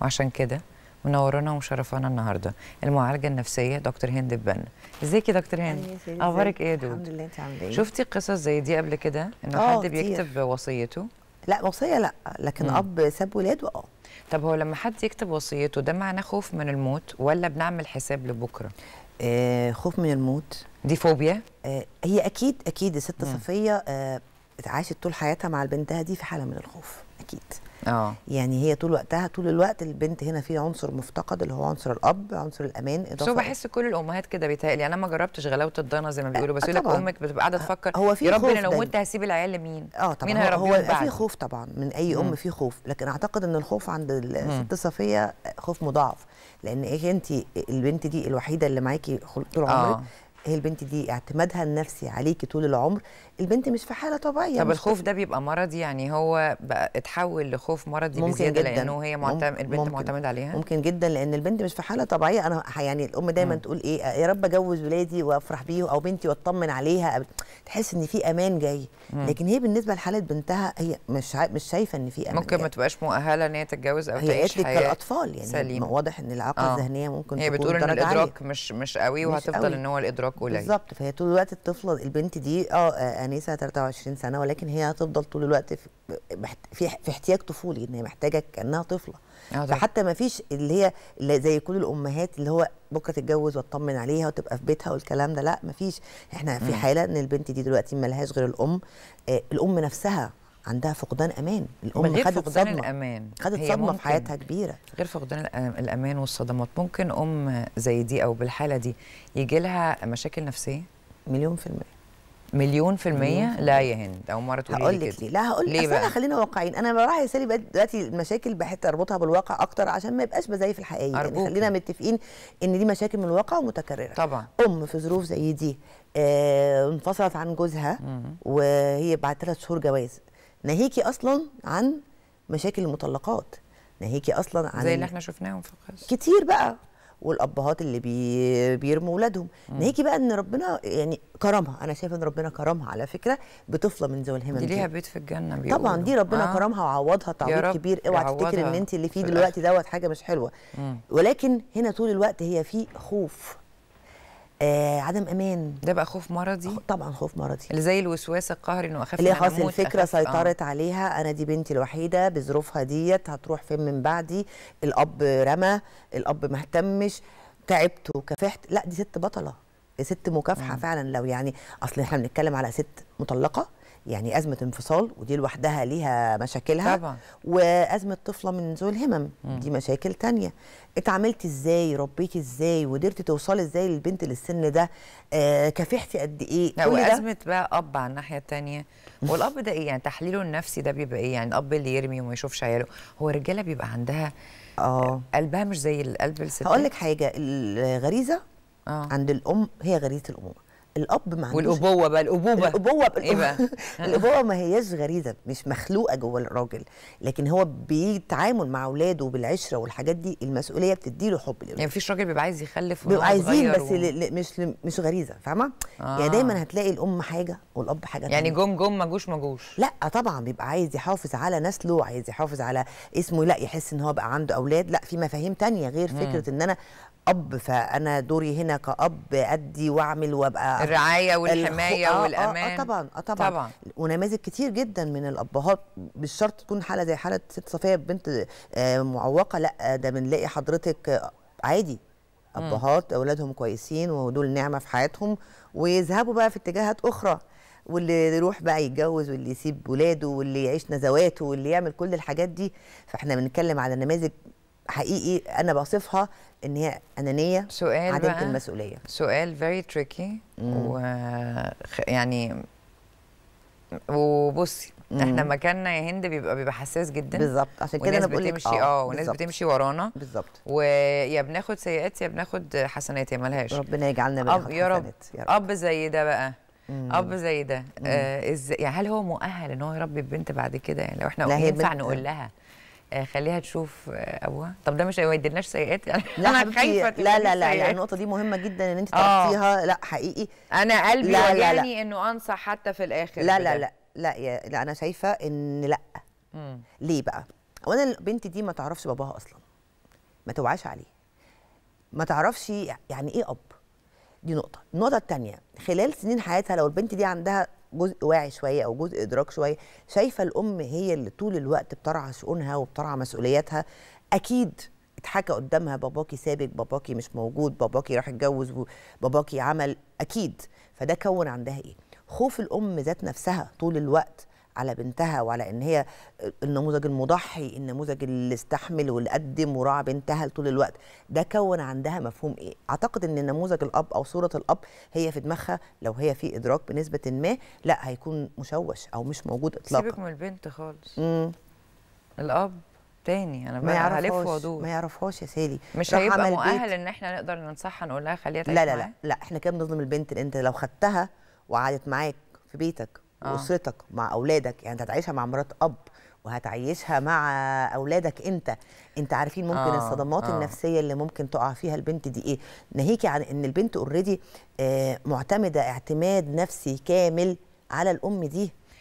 وعشان كده منورنا ومشرفانا النهارده المعالجه النفسيه دكتور هند بن ازيك يا دكتور هند أيوة اخبارك ايه يا دود الحمد لله انت عامله ايه شفتي قصص زي دي قبل كده انه آه، حد بيكتب وصيته لا وصيه لا لكن مم. اب ساب ولاده اه طب هو لما حد يكتب وصيته ده معناه خوف من الموت ولا بنعمل حساب لبكره آه خوف من الموت دي فوبيا آه هي اكيد اكيد الست صفيه آه عاشت طول حياتها مع البنتها دي في حاله من الخوف اكيد اه يعني هي طول وقتها طول الوقت البنت هنا في عنصر مفتقد اللي هو عنصر الاب عنصر الامان اضافه بس بحس كل الامهات كده بيتهيألي يعني انا ما جربتش غلاوه الضنا زي ما بيقولوا بس يقول لك امك بتبقى قاعده تفكر هو في يا رب انا لو مت هسيب العيال لمين اه طبعا مين هو في خوف طبعا من اي ام في خوف لكن اعتقد ان الخوف عند الست صفيه خوف مضاعف لان ايه انت البنت دي الوحيده اللي معاكي طول عمرك آه. هي البنت دي اعتمادها النفسي عليكي طول العمر البنت مش في حاله طبيعيه طب الخوف ده بيبقى مرضي يعني هو بقى اتحول لخوف مرضي ممكن بزياده جداً. لانه هي معتم البنت ممكن. معتمد عليها ممكن جدا لان البنت مش في حاله طبيعيه انا يعني الام دايما م. تقول ايه يا رب اجوز ولادي وافرح بيهم او بنتي واطمن عليها تحس ان في امان جاي م. لكن هي بالنسبه لحاله بنتها هي مش مش شايفه ان في امان ممكن ما يعني. تبقاش مؤهله ان هي تتجوز او هي تعيش حياه كالاطفال يعني سليم. واضح ان العقل آه. الذهنيه ممكن هي بتقول ان الادراك مش مش قوي وهتفضل ان هو الادراك قليل بالظبط فهي طول الوقت الطفلة البنت دي اه, آه، أنسة 23 سنة ولكن هي هتفضل طول الوقت في في, احتياج طفولي إن هي محتاجة كأنها طفلة آه، فحتى ما فيش اللي هي اللي زي كل الأمهات اللي هو بكرة تتجوز واطمن عليها وتبقى في بيتها والكلام ده لا ما فيش احنا في حالة إن البنت دي دلوقتي ما لهاش غير الأم آه الأم نفسها عندها فقدان امان الام خدت فقدان صدمة. الامان خدت صدمه في حياتها كبيره غير فقدان الامان والصدمات ممكن ام زي دي او بالحاله دي يجي لها مشاكل نفسيه مليون في الميه مليون في المية مليون في لا يا هند أو مرة هقول لك ليه لا هقول لك أنا خلينا واقعيين أنا بروح يا سالي دلوقتي المشاكل بحيث أربطها بالواقع أكتر عشان ما يبقاش بزيف الحقيقه أرجوك. يعني خلينا متفقين إن دي مشاكل من الواقع ومتكررة طبعا أم في ظروف زي دي آه انفصلت عن جوزها وهي بعد ثلاث شهور جواز ناهيكي اصلا عن مشاكل المطلقات ناهيكي اصلا عن زي اللي احنا شفناهم في القصه كتير بقى والابهات اللي بي... بيرموا ولادهم ناهيكي بقى ان ربنا يعني كرمها انا شايفه ان ربنا كرمها على فكره بطفله من ذوي الهمم دي ليها بيت في الجنه بيقولوا. طبعا دي ربنا آه. كرمها وعوضها تعويض كبير اوعى تفتكر ان انت اللي فيه دلوقتي دوت حاجه مش حلوه مم. ولكن هنا طول الوقت هي في خوف آه عدم امان ده بقى خوف مرضي طبعا خوف مرضي اللي زي الوسواس القهري انه اخاف اللي خلاص الفكره آه. سيطرت آه. عليها انا دي بنتي الوحيده بظروفها ديت هتروح فين من بعدي الاب رمى الاب ما اهتمش تعبت وكافحت لا دي ست بطله ست مكافحه مم. فعلا لو يعني اصل احنا بنتكلم على ست مطلقه يعني ازمه انفصال ودي لوحدها ليها مشاكلها طبعا. وازمه طفله من ذوي الهمم م. دي مشاكل تانية اتعاملتي ازاي ربيتي ازاي وقدرتي توصلي ازاي للبنت للسن ده آه كافحتي قد ايه وازمه بقى اب على الناحيه التانية والاب ده ايه يعني تحليله النفسي ده بيبقى ايه يعني الاب اللي يرمي وما يشوفش عياله هو الرجاله بيبقى عندها اه قلبها مش زي القلب الست هقول لك حاجه الغريزه آه. عند الام هي غريزه الامومه الاب ما والابوه بقى الابوبه الابوه بقى ايه بقى الابوه ما هياش غريزه مش مخلوقه جوه الراجل لكن هو بيتعامل مع اولاده بالعشره والحاجات دي المسؤوليه بتديله حب يعني مفيش راجل بيبقى عايز يخلف بيبقى عايزين بس و... ل... مش ل... مش غريزه فاهمه يعني آه. يعني دايما هتلاقي الام حاجه والاب حاجه يعني جم جم ما جوش ما جوش لا طبعا بيبقى عايز يحافظ على نسله عايز يحافظ على اسمه لا يحس ان هو بقى عنده اولاد لا في مفاهيم تانية غير فكره م. ان انا اب فانا دوري هنا كاب ادي واعمل وابقى الرعايه والحمايه آه والامان آه, آه طبعا آه طبعا, طبعًا. ونماذج كتير جدا من الابهات مش شرط تكون حاله زي حاله ست صفيه بنت آه معوقه لا ده بنلاقي حضرتك آه، عادي ابهات اولادهم كويسين ودول نعمه في حياتهم ويذهبوا بقى في اتجاهات اخرى واللي يروح بقى يتجوز واللي يسيب ولاده واللي يعيش نزواته واللي يعمل كل الحاجات دي فاحنا بنتكلم على نماذج حقيقي انا بصفها ان هي انانيه سؤال عدم المسؤوليه سؤال فيري تريكي ويعني وبصي مم. احنا مكاننا يا هند بيبقى بيبقى حساس جدا بالظبط عشان كده انا بقول لك اه, آه، وناس بتمشي ورانا بالظبط ويا بناخد سيئات يا بناخد حسنات يا مالهاش ربنا يجعلنا بقى يا رب اب زي ده بقى مم. اب زي ده آه ازاي يعني هل هو مؤهل ان هو يربي البنت بعد كده يعني لو احنا ينفع نقول لها آه، خليها تشوف آه، ابوها طب ده مش ما يديلناش سيئات يعني انا خايفه لا لا لا, لا النقطه دي مهمه جدا ان انت آه. تعرفيها لا حقيقي انا قلبي وجعني انه انصح حتى في الاخر لا لا لا لا يا لا انا شايفه ان لا مم. ليه بقى اولا البنت دي ما تعرفش باباها اصلا ما توعاش عليه ما تعرفش يعني ايه اب دي نقطه النقطه الثانيه خلال سنين حياتها لو البنت دي عندها جزء واعي شويه او جزء ادراك شويه شايفه الام هي اللي طول الوقت بترعى شؤونها وبترعى مسؤولياتها اكيد اتحكى قدامها باباكي سابق باباكي مش موجود باباكي راح اتجوز باباكي عمل اكيد فده كون عندها ايه خوف الام ذات نفسها طول الوقت على بنتها وعلى ان هي النموذج المضحي النموذج اللي استحمل واللي قدم وراعى بنتها طول الوقت ده كون عندها مفهوم ايه اعتقد ان نموذج الاب او صوره الاب هي في دماغها لو هي في ادراك بنسبه ما لا هيكون مشوش او مش موجود اطلاقا سيبك من البنت خالص مم. الاب تاني انا ما يعرفهاش وادور ما يعرفهاش يا سالي مش هيبقى مؤهل ان احنا نقدر ننصحها نقول لها خليها لا لا لا لا احنا كده بنظلم البنت انت لو خدتها وقعدت معاك في بيتك آه. اسرتك مع اولادك يعني انت هتعيشها مع مرات اب وهتعيشها مع اولادك انت انت عارفين ممكن آه الصدمات آه النفسيه اللي ممكن تقع فيها البنت دي ايه ناهيك عن ان البنت اوريدي آه معتمده اعتماد نفسي كامل على الام دي